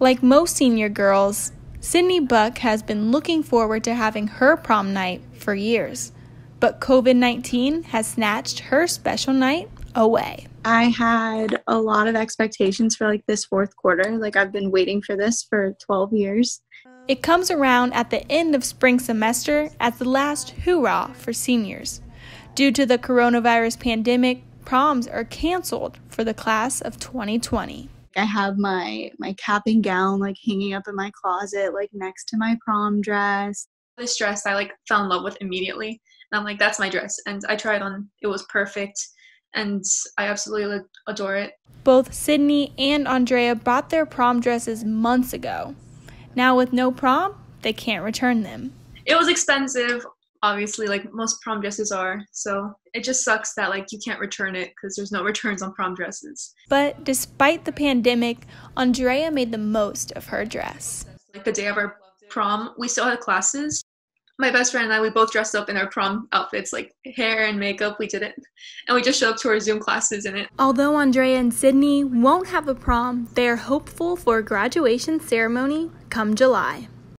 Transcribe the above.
Like most senior girls, Sydney Buck has been looking forward to having her prom night for years, but COVID 19 has snatched her special night away. I had a lot of expectations for like this fourth quarter. Like I've been waiting for this for 12 years. It comes around at the end of spring semester as the last hoorah for seniors. Due to the coronavirus pandemic, proms are canceled for the class of 2020. I have my my cap and gown like hanging up in my closet like next to my prom dress. This dress I like fell in love with immediately. And I'm like that's my dress and I tried on it was perfect and I absolutely adore it. Both Sydney and Andrea bought their prom dresses months ago. Now with no prom, they can't return them. It was expensive obviously like most prom dresses are so it just sucks that like you can't return it because there's no returns on prom dresses but despite the pandemic andrea made the most of her dress like the day of our prom we still had classes my best friend and i we both dressed up in our prom outfits like hair and makeup we did it and we just showed up to our zoom classes in it although andrea and sydney won't have a prom they are hopeful for a graduation ceremony come july